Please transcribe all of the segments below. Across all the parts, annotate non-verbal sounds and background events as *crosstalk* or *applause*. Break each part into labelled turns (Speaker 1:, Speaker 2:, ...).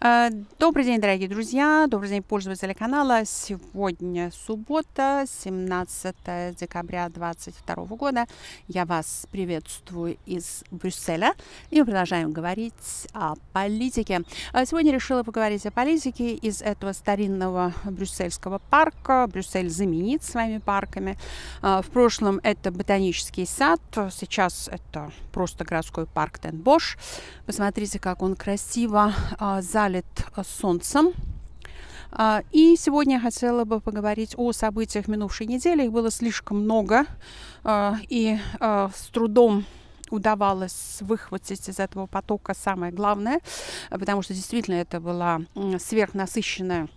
Speaker 1: Э, добрый день, дорогие друзья, добрый день, пользователи канала. Сегодня суббота, 17 декабря 2022 года. Я вас приветствую из Брюсселя. И мы продолжаем говорить о политике. Э, сегодня решила поговорить о политике из этого старинного брюссельского парка. Брюссель заменит своими парками. Э, в прошлом это ботанический сад, сейчас это просто городской парк Тенбош. Посмотрите, как он красиво за залит э, солнцем. А, и сегодня я хотела бы поговорить о событиях минувшей недели. Их было слишком много, а, и а, с трудом удавалось выхватить из этого потока самое главное, потому что действительно это была сверхнасыщенная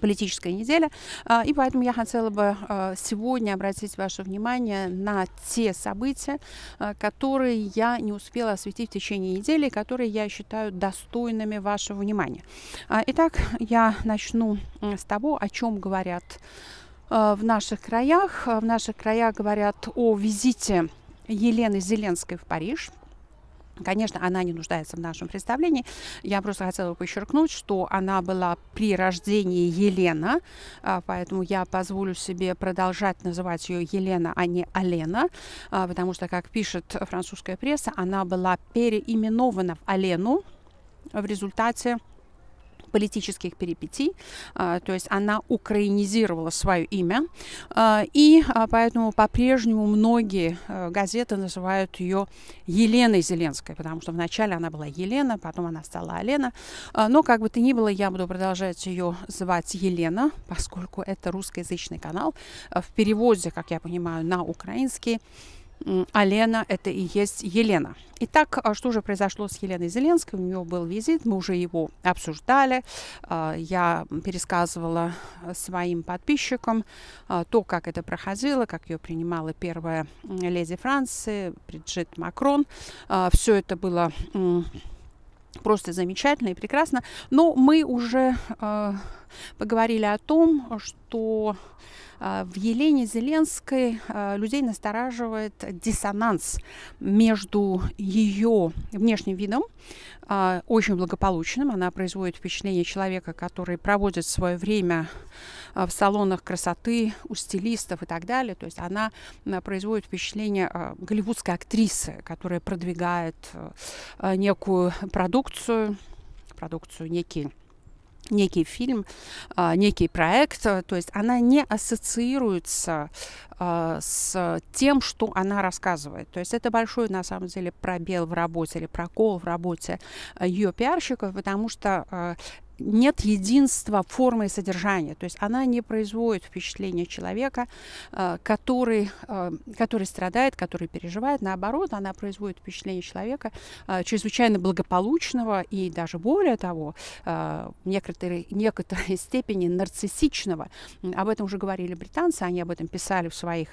Speaker 1: политическая неделя. А, и поэтому я хотела бы а, сегодня обратить ваше внимание на те события, а, которые я не успела осветить в течение недели, которые я считаю достойными вашего внимания. Итак, я начну с того, о чем говорят в наших краях. В наших краях говорят о визите Елены Зеленской в Париж – Конечно, она не нуждается в нашем представлении. Я просто хотела подчеркнуть, что она была при рождении Елена, а, поэтому я позволю себе продолжать называть ее Елена, а не Алена, а, потому что, как пишет французская пресса, она была переименована в Алену в результате политических перипетий, а, то есть она украинизировала свое имя, а, и а, поэтому по-прежнему многие газеты называют ее Еленой Зеленской, потому что вначале она была Елена, потом она стала Алена, но как бы то ни было, я буду продолжать ее звать Елена, поскольку это русскоязычный канал, в переводе, как я понимаю, на украинский Алена – это и есть Елена. Итак, а что же произошло с Еленой Зеленской? У нее был визит, мы уже его обсуждали. А, я пересказывала э, своим подписчикам а, то, как это проходило, как ее принимала первая леди Франции, Бриджит Макрон. Все это было просто замечательно и прекрасно. Но мы уже э, поговорили о том, что что а, в Елене Зеленской а, людей настораживает диссонанс между ее внешним видом, а, очень благополучным, она производит впечатление человека, который проводит свое время в салонах красоты, у стилистов и так далее. То есть она производит впечатление голливудской актрисы, которая продвигает некую продукцию, продукцию некий некий фильм, а, некий проект, то есть она не ассоциируется а, с тем, что она рассказывает. То есть это большой, на самом деле, пробел в работе или прокол в работе а, ее пиарщиков, потому что нет единства формы и содержания. То есть она не производит впечатление человека, э, который, э, который страдает, который переживает. Наоборот, она производит впечатление человека э, чрезвычайно благополучного и даже более того, в некоторой, некоторой *laughs* степени нарциссичного. Об этом уже говорили британцы, они об этом писали в своих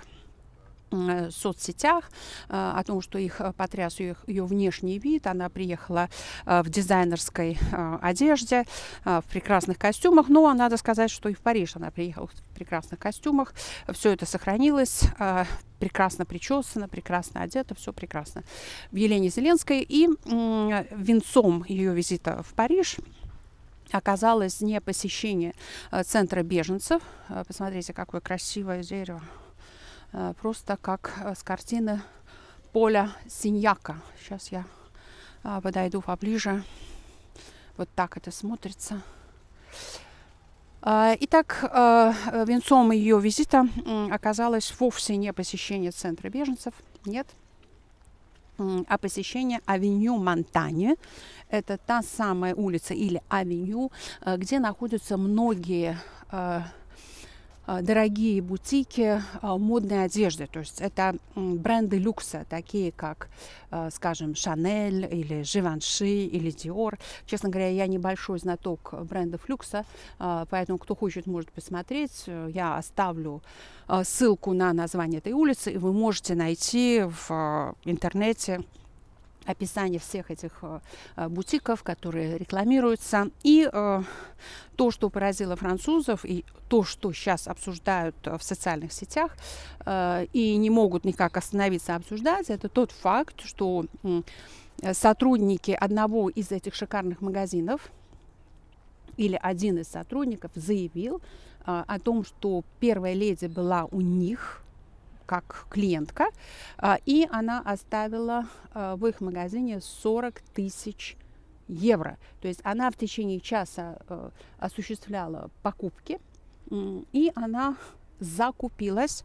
Speaker 1: Э, в соцсетях э, о том, что их э, потряс ее, ее внешний вид. Она приехала в дизайнерской одежде, в прекрасных костюмах. Но надо сказать, что и в Париж она приехала в прекрасных костюмах. Все это сохранилось прекрасно причесана, прекрасно одета, все прекрасно. В Елене Зеленской и венцом ее визита в Париж оказалось не посещение центра беженцев. Посмотрите, какое красивое дерево Э, просто как э, с картины поля синьяка. Сейчас я э, подойду поближе. Вот так это смотрится. А, итак, венцом ее визита оказалось вовсе не посещение центра беженцев, нет, а посещение авеню Монтане. Это та самая улица или авеню, где находятся многие а, дорогие бутики а, модной одежды. То есть это бренды люкса, такие как, а, скажем, Шанель или Живанши или Dior. Честно говоря, я небольшой знаток брендов люкса, поэтому кто хочет, может посмотреть. Я оставлю ссылку на название этой улицы, и вы можете найти в интернете описание всех этих бутиков, которые рекламируются. И то, что поразило французов, и то, что сейчас обсуждают э, в социальных сетях э, и не могут никак остановиться обсуждать, это тот факт, что э, сотрудники одного из этих шикарных магазинов или один из сотрудников заявил о том, что первая леди была у них как клиентка, и она оставила в их магазине 40 тысяч евро. То есть она в течение часа э, осуществляла покупки, и она закупилась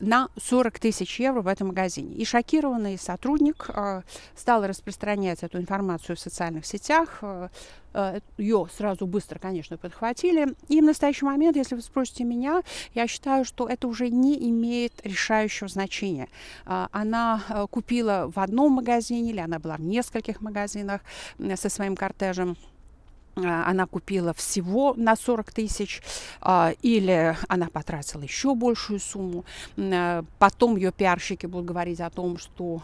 Speaker 1: на 40 тысяч евро в этом магазине. И шокированный сотрудник э, стал распространять эту информацию в социальных сетях. Э, э, ее сразу быстро, конечно, подхватили. И в настоящий момент, если вы спросите меня, я считаю, что это уже не имеет решающего значения. Э, она э, купила в одном магазине или она была в нескольких магазинах э, со своим кортежем. А, она купила всего на 40 тысяч, а, или она потратила еще большую сумму. А, потом ее пиарщики будут говорить о том, что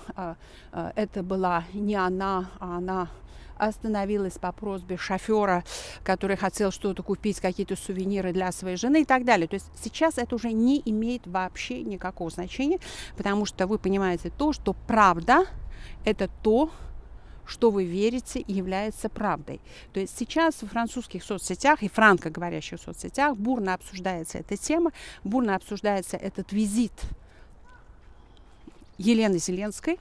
Speaker 1: это была не она, а она остановилась по просьбе шофера, который хотел что-то купить, какие-то сувениры для своей жены и так далее. То есть сейчас это уже не имеет вообще никакого значения, потому что вы понимаете то, что правда – это то, что вы верите, и является правдой. То есть сейчас в французских соцсетях и франкоговорящих соцсетях бурно обсуждается эта тема, бурно обсуждается этот визит Елены Зеленской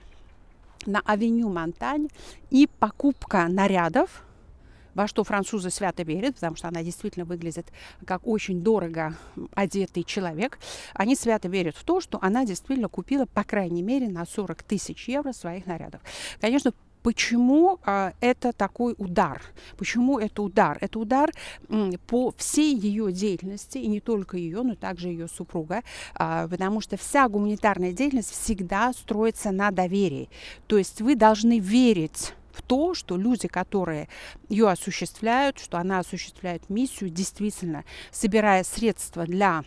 Speaker 1: на авеню Монтань и покупка нарядов, во что французы свято верят, потому что она действительно выглядит как очень дорого одетый человек, они свято верят в то, что она действительно купила, по крайней мере, на 40 тысяч евро своих нарядов. Конечно, Почему а, это такой удар? Почему это удар? Это удар по всей ее деятельности, и не только ее, но также ее супруга, а, потому что вся гуманитарная деятельность всегда строится на доверии. То есть вы должны верить в то, что люди, которые ее осуществляют, что она осуществляет миссию, действительно собирая средства для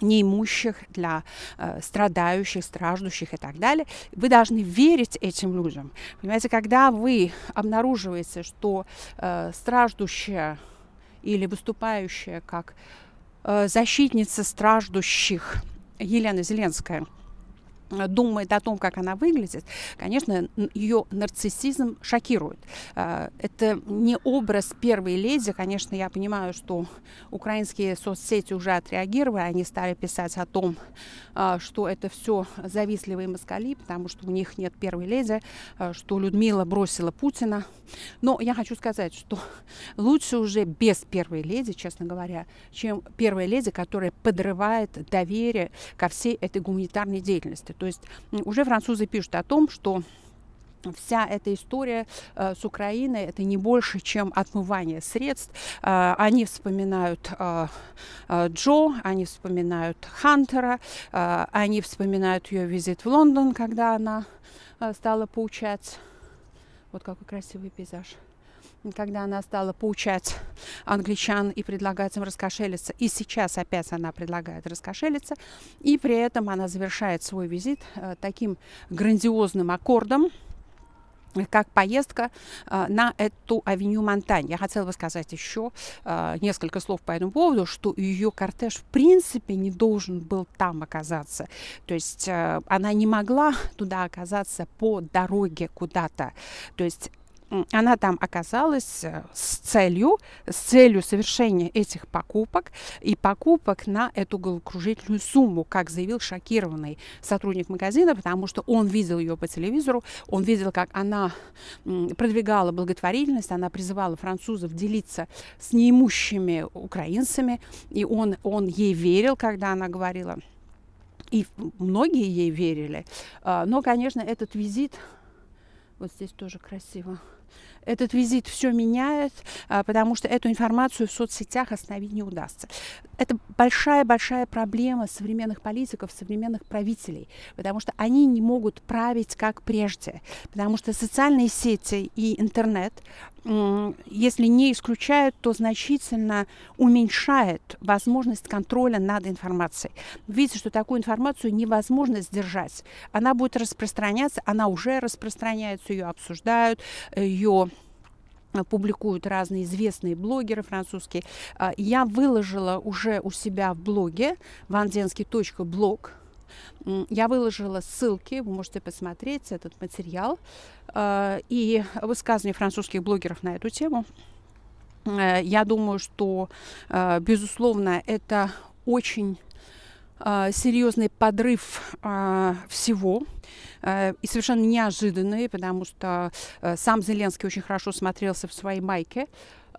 Speaker 1: неимущих, для э, страдающих, страждущих и так далее. Вы должны верить этим людям. Понимаете, когда вы обнаруживаете, что э, страждущая или выступающая как э, защитница страждущих Елена Зеленская – Э, думает о том, как она выглядит, конечно, ее нарциссизм шокирует. Э, это не образ первой леди. Конечно, я понимаю, что украинские соцсети уже отреагировали, они стали писать о том, э, что это все завистливые москали, потому что у них нет первой леди, что Людмила бросила Путина. Но я хочу сказать, что лучше уже без первой леди, честно говоря, чем первая леди, которая подрывает доверие ко всей этой гуманитарной деятельности. То есть уже французы пишут о том, что вся эта история э, с Украиной это не больше, чем отмывание средств. Э, они вспоминают э, э Джо, они вспоминают Хантера, э, они вспоминают ее визит в Лондон, когда она э, стала поучать. Вот какой красивый пейзаж когда она стала поучать англичан и предлагать им раскошелиться, и сейчас опять она предлагает раскошелиться, и при этом она завершает свой визит э, таким грандиозным аккордом, как поездка э, на эту авеню Монтань. Я хотела бы сказать еще э, несколько слов по этому поводу, что ее кортеж в принципе не должен был там оказаться. То есть она не могла туда оказаться по дороге куда-то. То есть она там оказалась э, с целью, с целью совершения этих покупок и покупок на эту головокружительную сумму, как заявил шокированный сотрудник магазина, потому что он видел ее по телевизору, он видел, как она продвигала благотворительность, она призывала французов делиться с неимущими украинцами, и он, он ей верил, когда она говорила, и многие ей верили. А, но, конечно, этот визит, вот здесь тоже красиво, этот визит все меняет, а, потому что эту информацию в соцсетях остановить не удастся. Это большая-большая проблема современных политиков, современных правителей, потому что они не могут править как прежде, потому что социальные сети и интернет если не исключает, то значительно уменьшает возможность контроля над информацией. Видите, что такую информацию невозможно сдержать. Она будет распространяться, она уже распространяется, ее обсуждают, ее э, публикуют разные известные блогеры французские. А, я выложила уже у себя в блоге ванденский.блог я выложила ссылки, вы можете посмотреть этот материал а, и высказывания французских блогеров на эту тему. Э, я думаю, что, э, безусловно, это очень э, серьезный подрыв всего и совершенно неожиданный, потому что сам Зеленский очень хорошо смотрелся в своей майке,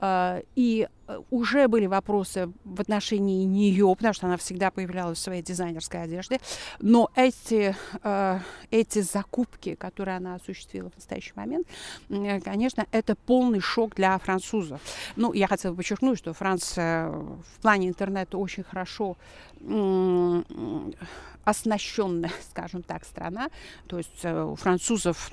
Speaker 1: а, и э, уже были вопросы в отношении нее, потому что она всегда появлялась в своей дизайнерской одежде. Но эти, э, эти закупки, которые она осуществила в настоящий момент, конечно, это полный шок для французов. Ну, я хотела подчеркнуть, что Франция э, в плане интернета очень хорошо оснащенная, *laughs* скажем так, страна. То есть у французов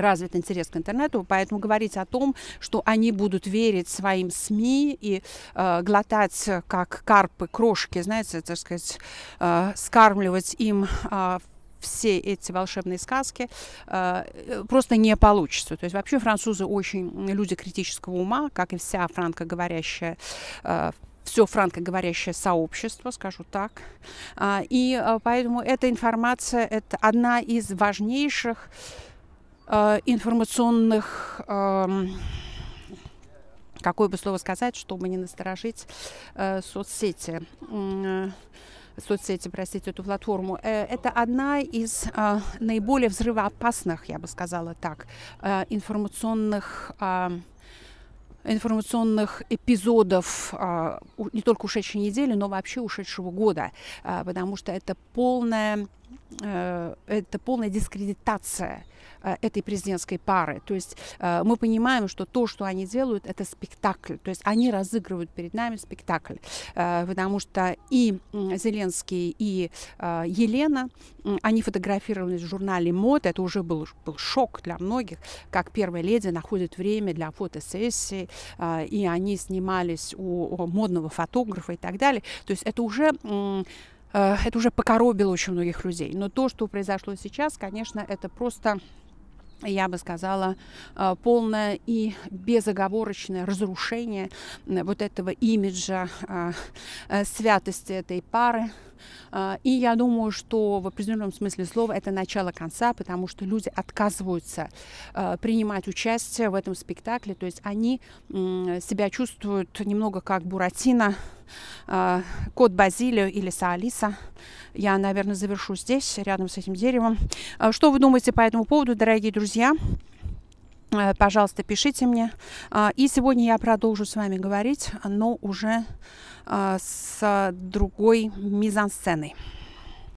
Speaker 1: развит интерес к интернету, поэтому говорить о том, что они будут верить своим СМИ и э, глотать как карпы крошки, знаете, так сказать, э, скармливать им э, все эти волшебные сказки э, просто не получится. То есть вообще французы очень люди критического ума, как и вся франкоговорящая э, все франкоговорящее сообщество, скажу так. А, и э, поэтому эта информация – это одна из важнейших Э, информационных эм, какое бы слово сказать, чтобы не насторожить э, соцсети. Э, соцсети, простите, эту платформу. это одна из наиболее взрывоопасных, я бы сказала так, информационных информационных эпизодов не только ушедшей недели, но вообще ушедшего года, потому что это полная Э, это полная дискредитация э, этой президентской пары. То есть э, мы понимаем, что то, что они делают, это спектакль. То есть они разыгрывают перед нами спектакль. Потому что и Зеленский, и Елена, они фотографировались в журнале «Мод». Это уже был, был шок для многих, как первая леди находит время для фотосессии, и они снимались у модного фотографа и так далее. То есть это уже Э, это уже покоробило очень многих людей. Но то, что произошло сейчас, конечно, это просто я бы сказала, э, полное и безоговорочное разрушение э, вот этого имиджа святости этой пары, а, и я думаю, что в определенном смысле слова это начало конца, потому что люди отказываются а, принимать участие в этом спектакле. То есть они себя чувствуют немного как Буратино, а, Кот Базилио или Саалиса. Я, наверное, завершу здесь, рядом с этим деревом. Что вы думаете по этому поводу, дорогие друзья? Э, пожалуйста, пишите мне. А, и сегодня я продолжу с вами говорить, но уже а, с другой мизансценой.